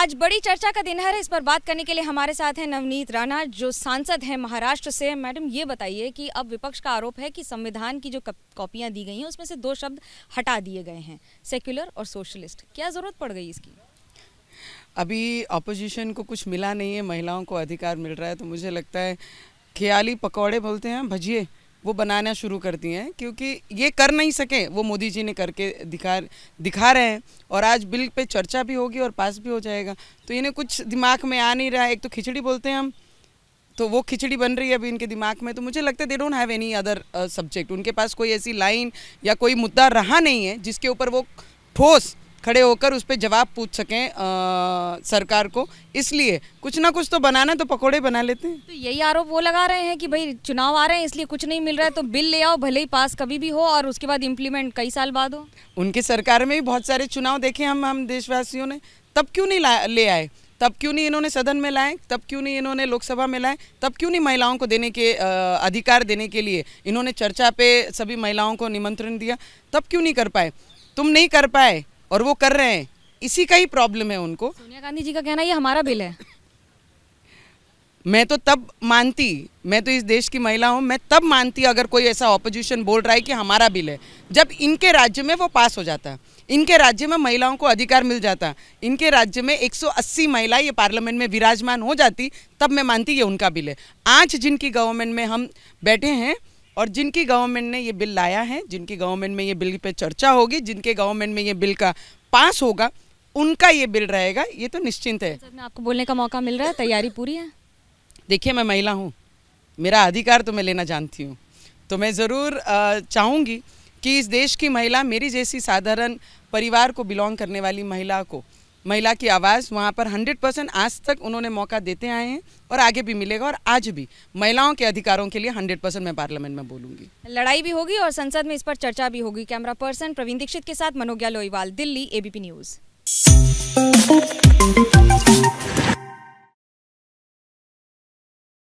आज बड़ी चर्चा का दिन है इस पर बात करने के लिए हमारे साथ हैं नवनीत राणा जो सांसद हैं महाराष्ट्र से मैडम ये बताइए कि अब विपक्ष का आरोप है कि संविधान की जो कॉपियाँ दी गई हैं उसमें से दो शब्द हटा दिए गए हैं सेक्युलर और सोशलिस्ट क्या ज़रूरत पड़ गई इसकी अभी अपोजिशन को कुछ मिला नहीं है महिलाओं को अधिकार मिल रहा है तो मुझे लगता है ख्याली पकौड़े बोलते हैं भजिए वो बनाना शुरू करती हैं क्योंकि ये कर नहीं सके वो मोदी जी ने करके दिखा दिखा रहे हैं और आज बिल पे चर्चा भी होगी और पास भी हो जाएगा तो इन्हें कुछ दिमाग में आ नहीं रहा एक तो खिचड़ी बोलते हैं हम तो वो खिचड़ी बन रही है अभी इनके दिमाग में तो मुझे लगता है they don't have any other subject उनके पास कोई ऐसी लाइन या कोई मुद्दा रहा नहीं है जिसके ऊपर वो ठोस खड़े होकर उस पर जवाब पूछ सकें आ, सरकार को इसलिए कुछ ना कुछ तो बनाना तो पकोड़े बना लेते हैं तो यही आरोप वो लगा रहे हैं कि भाई चुनाव आ रहे हैं इसलिए कुछ नहीं मिल रहा है तो बिल ले आओ भले ही पास कभी भी हो और उसके बाद इम्प्लीमेंट कई साल बाद हो उनकी सरकार में भी बहुत सारे चुनाव देखे हम हम देशवासियों ने तब क्यों नहीं ले आए तब क्यों नहीं इन्होंने सदन में लाए तब क्यों नहीं इन्होंने लोकसभा में लाए तब क्यों नहीं महिलाओं को देने के आ, अधिकार देने के लिए इन्होंने चर्चा पे सभी महिलाओं को निमंत्रण दिया तब क्यों नहीं कर पाए तुम नहीं कर पाए और वो कर रहे हैं इसी का ही प्रॉब्लम है उनको सोनिया गांधी जी का कहना ये हमारा बिल है मैं तो तब मानती मैं तो इस देश की महिला हूँ मैं तब मानती अगर कोई ऐसा ऑपोजिशन बोल रहा है कि हमारा बिल है जब इनके राज्य में वो पास हो जाता इनके राज्य में महिलाओं को अधिकार मिल जाता इनके राज्य में 180 महिला ये पार्लियामेंट में विराजमान हो जाती तब मैं मानती ये उनका बिल है आज जिनकी गवर्नमेंट में हम बैठे हैं और जिनकी गवर्नमेंट ने ये बिल लाया है जिनकी गवर्नमेंट में ये बिल पे चर्चा होगी जिनके गवर्नमेंट में ये बिल का पास होगा उनका ये बिल रहेगा ये तो निश्चिंत है सर, आपको बोलने का मौका मिल रहा है तैयारी पूरी है देखिए मैं महिला हूँ मेरा अधिकार तो मैं लेना जानती हूँ तो मैं ज़रूर चाहूँगी कि इस देश की महिला मेरी जैसी साधारण परिवार को बिलोंग करने वाली महिला को महिला की आवाज़ वहाँ पर 100 परसेंट आज तक उन्होंने मौका देते आए हैं और आगे भी मिलेगा और आज भी महिलाओं के अधिकारों के लिए 100 परसेंट मैं पार्लियामेंट में बोलूंगी लड़ाई भी होगी और संसद में इस पर चर्चा भी होगी कैमरा पर्सन प्रवीण दीक्षित के साथ मनोज्ञा लोईवाल दिल्ली एबीपी न्यूज़